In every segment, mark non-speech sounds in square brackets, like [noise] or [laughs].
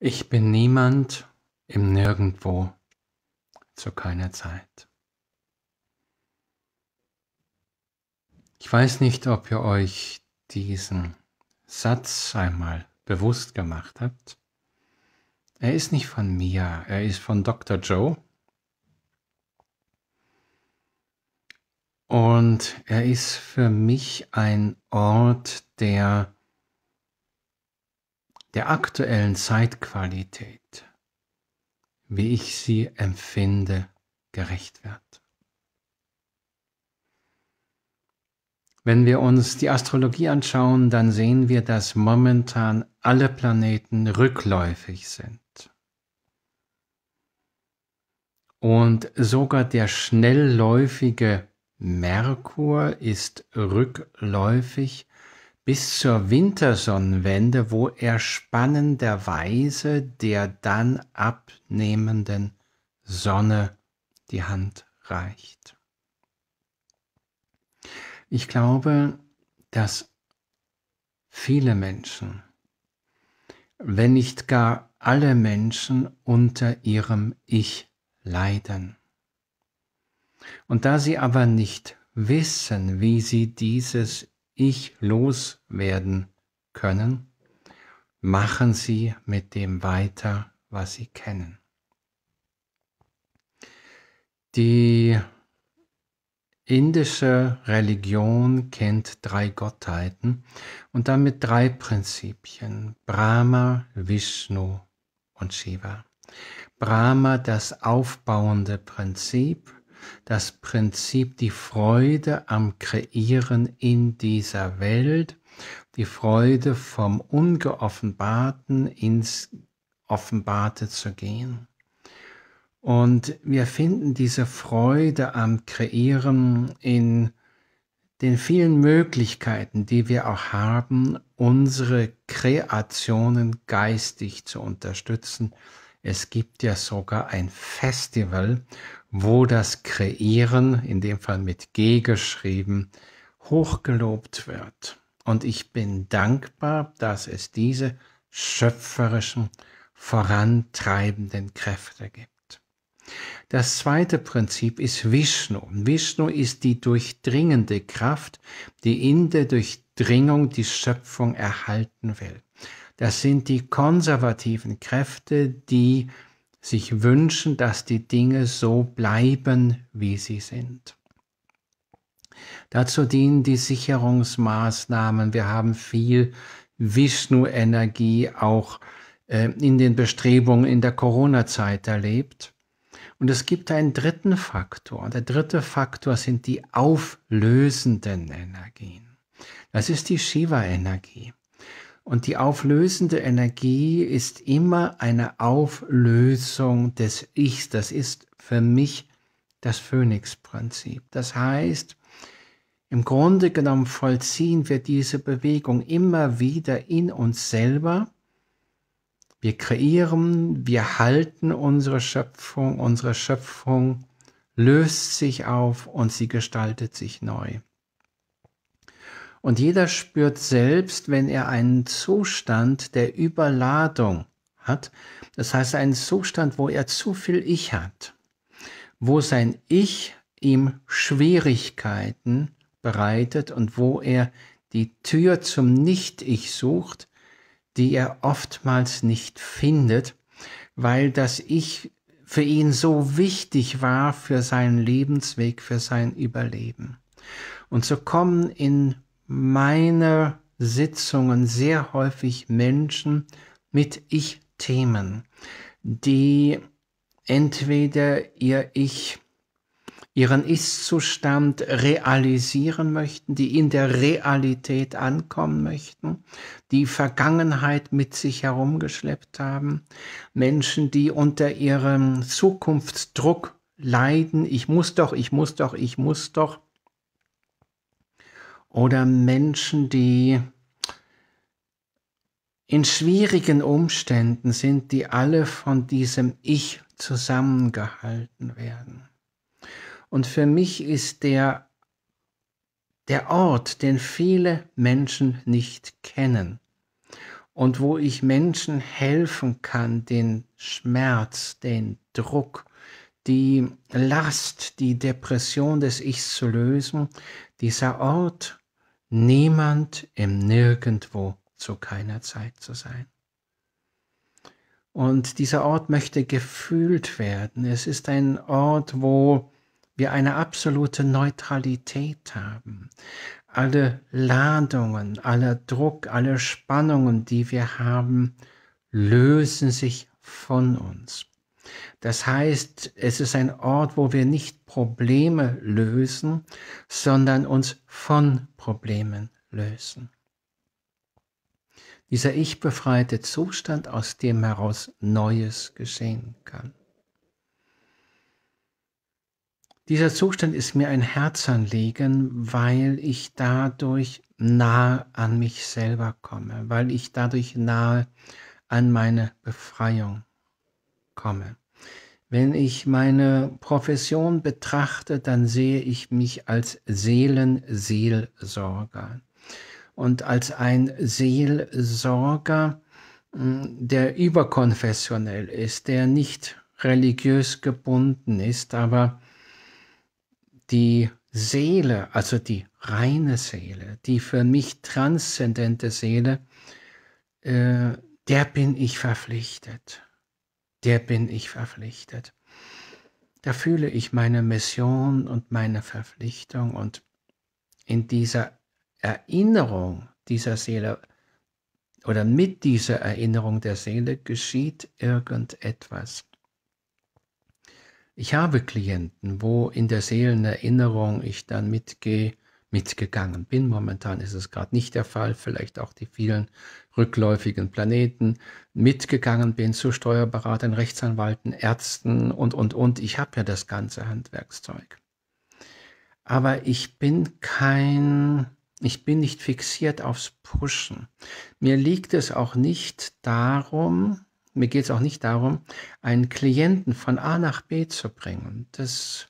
Ich bin niemand im Nirgendwo zu keiner Zeit. Ich weiß nicht, ob ihr euch diesen Satz einmal bewusst gemacht habt. Er ist nicht von mir, er ist von Dr. Joe. Und er ist für mich ein Ort der der aktuellen Zeitqualität, wie ich sie empfinde, gerecht wird. Wenn wir uns die Astrologie anschauen, dann sehen wir, dass momentan alle Planeten rückläufig sind. Und sogar der schnellläufige Merkur ist rückläufig bis zur Wintersonnenwende, wo er spannenderweise der dann abnehmenden Sonne die Hand reicht. Ich glaube, dass viele Menschen, wenn nicht gar alle Menschen unter ihrem Ich leiden. Und da sie aber nicht wissen, wie sie dieses ich loswerden können, machen Sie mit dem weiter, was Sie kennen. Die indische Religion kennt drei Gottheiten und damit drei Prinzipien, Brahma, Vishnu und Shiva. Brahma das aufbauende Prinzip, das Prinzip die Freude am Kreieren in dieser Welt, die Freude vom Ungeoffenbarten ins Offenbarte zu gehen. Und wir finden diese Freude am Kreieren in den vielen Möglichkeiten, die wir auch haben, unsere Kreationen geistig zu unterstützen es gibt ja sogar ein Festival, wo das Kreieren, in dem Fall mit G geschrieben, hochgelobt wird. Und ich bin dankbar, dass es diese schöpferischen, vorantreibenden Kräfte gibt. Das zweite Prinzip ist Vishnu. Vishnu ist die durchdringende Kraft, die in der Durchdringung die Schöpfung erhalten will. Das sind die konservativen Kräfte, die sich wünschen, dass die Dinge so bleiben, wie sie sind. Dazu dienen die Sicherungsmaßnahmen. Wir haben viel Vishnu-Energie auch äh, in den Bestrebungen in der Corona-Zeit erlebt. Und es gibt einen dritten Faktor. Und der dritte Faktor sind die auflösenden Energien. Das ist die Shiva-Energie. Und die auflösende Energie ist immer eine Auflösung des Ichs. Das ist für mich das Phönixprinzip. Das heißt, im Grunde genommen vollziehen wir diese Bewegung immer wieder in uns selber. Wir kreieren, wir halten unsere Schöpfung, unsere Schöpfung löst sich auf und sie gestaltet sich neu. Und jeder spürt selbst, wenn er einen Zustand der Überladung hat, das heißt einen Zustand, wo er zu viel Ich hat, wo sein Ich ihm Schwierigkeiten bereitet und wo er die Tür zum Nicht-Ich sucht, die er oftmals nicht findet, weil das Ich für ihn so wichtig war für seinen Lebensweg, für sein Überleben. Und so kommen in meiner Sitzungen sehr häufig Menschen mit Ich-Themen, die entweder ihr Ich, ihren Ist-Zustand realisieren möchten, die in der Realität ankommen möchten, die Vergangenheit mit sich herumgeschleppt haben, Menschen, die unter ihrem Zukunftsdruck leiden, ich muss doch, ich muss doch, ich muss doch, oder Menschen, die in schwierigen Umständen sind, die alle von diesem Ich zusammengehalten werden. Und für mich ist der, der Ort, den viele Menschen nicht kennen und wo ich Menschen helfen kann, den Schmerz, den Druck, die Last, die Depression des Ichs zu lösen, dieser Ort niemand im Nirgendwo zu keiner Zeit zu sein. Und dieser Ort möchte gefühlt werden. Es ist ein Ort, wo wir eine absolute Neutralität haben. Alle Ladungen, aller Druck, alle Spannungen, die wir haben, lösen sich von uns. Das heißt, es ist ein Ort, wo wir nicht Probleme lösen, sondern uns von Problemen lösen. Dieser ich-befreite Zustand, aus dem heraus Neues geschehen kann. Dieser Zustand ist mir ein Herzanliegen, weil ich dadurch nahe an mich selber komme, weil ich dadurch nahe an meine Befreiung komme komme. Wenn ich meine Profession betrachte, dann sehe ich mich als Seelenseelsorger. Und als ein Seelsorger, hm, der überkonfessionell ist, der nicht religiös gebunden ist, aber die Seele, also die reine Seele, die für mich transzendente Seele, äh, der bin ich verpflichtet der bin ich verpflichtet. Da fühle ich meine Mission und meine Verpflichtung und in dieser Erinnerung dieser Seele oder mit dieser Erinnerung der Seele geschieht irgendetwas. Ich habe Klienten, wo in der Seelenerinnerung ich dann mitgehe mitgegangen bin. Momentan ist es gerade nicht der Fall, vielleicht auch die vielen rückläufigen Planeten mitgegangen bin zu Steuerberatern, Rechtsanwalten, Ärzten und, und, und. Ich habe ja das ganze Handwerkszeug. Aber ich bin kein, ich bin nicht fixiert aufs Pushen. Mir liegt es auch nicht darum, mir geht es auch nicht darum, einen Klienten von A nach B zu bringen. Das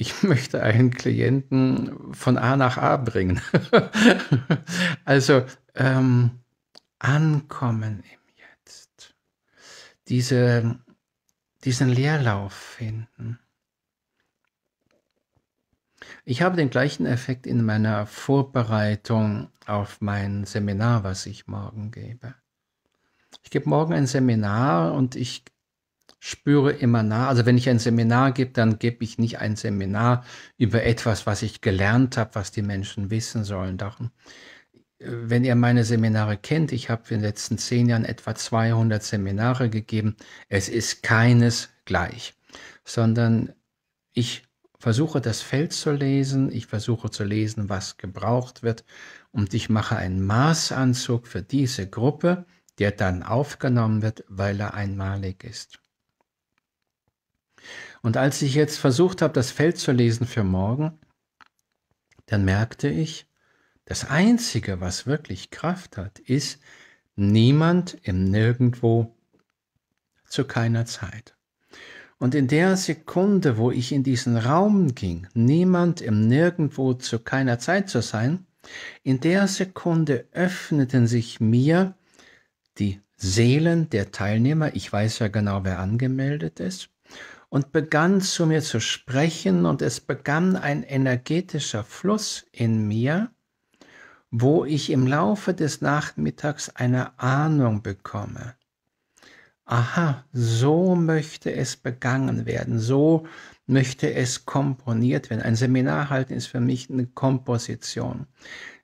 ich [laughs] möchte einen Klienten von A nach A bringen. [laughs] also ähm, ankommen im Jetzt. Diese, diesen Leerlauf finden. Ich habe den gleichen Effekt in meiner Vorbereitung auf mein Seminar, was ich morgen gebe. Ich gebe morgen ein Seminar und ich spüre immer nah. Also wenn ich ein Seminar gebe, dann gebe ich nicht ein Seminar über etwas, was ich gelernt habe, was die Menschen wissen sollen. Darum, äh, wenn ihr meine Seminare kennt, ich habe in den letzten zehn Jahren etwa 200 Seminare gegeben. Es ist keines gleich, sondern ich versuche das Feld zu lesen, ich versuche zu lesen, was gebraucht wird und ich mache einen Maßanzug für diese Gruppe, der dann aufgenommen wird, weil er einmalig ist. Und als ich jetzt versucht habe, das Feld zu lesen für morgen, dann merkte ich, das Einzige, was wirklich Kraft hat, ist niemand im Nirgendwo zu keiner Zeit. Und in der Sekunde, wo ich in diesen Raum ging, niemand im Nirgendwo zu keiner Zeit zu sein, in der Sekunde öffneten sich mir die Seelen der Teilnehmer, ich weiß ja genau, wer angemeldet ist, und begann zu mir zu sprechen und es begann ein energetischer Fluss in mir, wo ich im Laufe des Nachmittags eine Ahnung bekomme. Aha, so möchte es begangen werden, so möchte es komponiert werden. Ein Seminar halten ist für mich eine Komposition.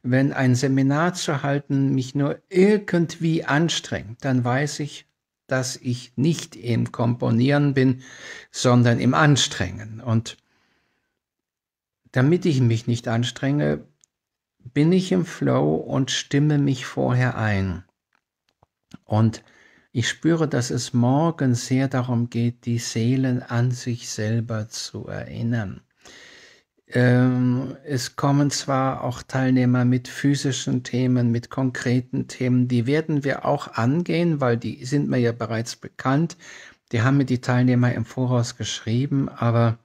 Wenn ein Seminar zu halten mich nur irgendwie anstrengt, dann weiß ich, dass ich nicht im Komponieren bin, sondern im Anstrengen. Und damit ich mich nicht anstrenge, bin ich im Flow und stimme mich vorher ein. Und ich spüre, dass es morgen sehr darum geht, die Seelen an sich selber zu erinnern. Ähm, es kommen zwar auch Teilnehmer mit physischen Themen, mit konkreten Themen, die werden wir auch angehen, weil die sind mir ja bereits bekannt. Die haben mir die Teilnehmer im Voraus geschrieben, aber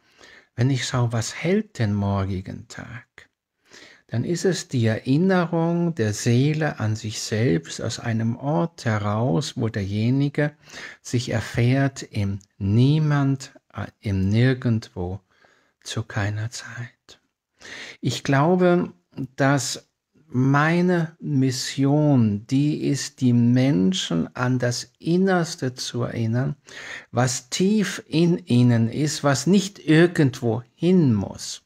wenn ich schaue, was hält den morgigen Tag, dann ist es die Erinnerung der Seele an sich selbst aus einem Ort heraus, wo derjenige sich erfährt im Niemand, äh, im Nirgendwo zu keiner Zeit. Ich glaube, dass meine Mission, die ist, die Menschen an das Innerste zu erinnern, was tief in ihnen ist, was nicht irgendwo hin muss,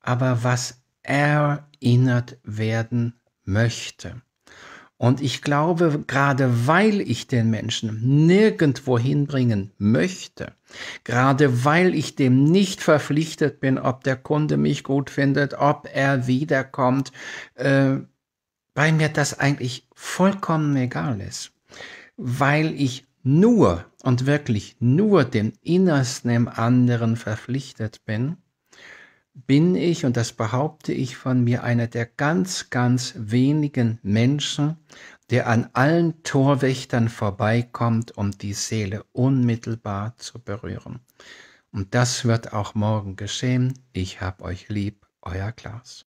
aber was erinnert werden möchte. Und ich glaube, gerade weil ich den Menschen nirgendwo hinbringen möchte, gerade weil ich dem nicht verpflichtet bin, ob der Kunde mich gut findet, ob er wiederkommt, äh, weil mir das eigentlich vollkommen egal ist, weil ich nur und wirklich nur dem Innersten im anderen verpflichtet bin, bin ich, und das behaupte ich von mir, einer der ganz, ganz wenigen Menschen, der an allen Torwächtern vorbeikommt, um die Seele unmittelbar zu berühren. Und das wird auch morgen geschehen. Ich hab euch lieb, euer Klaas.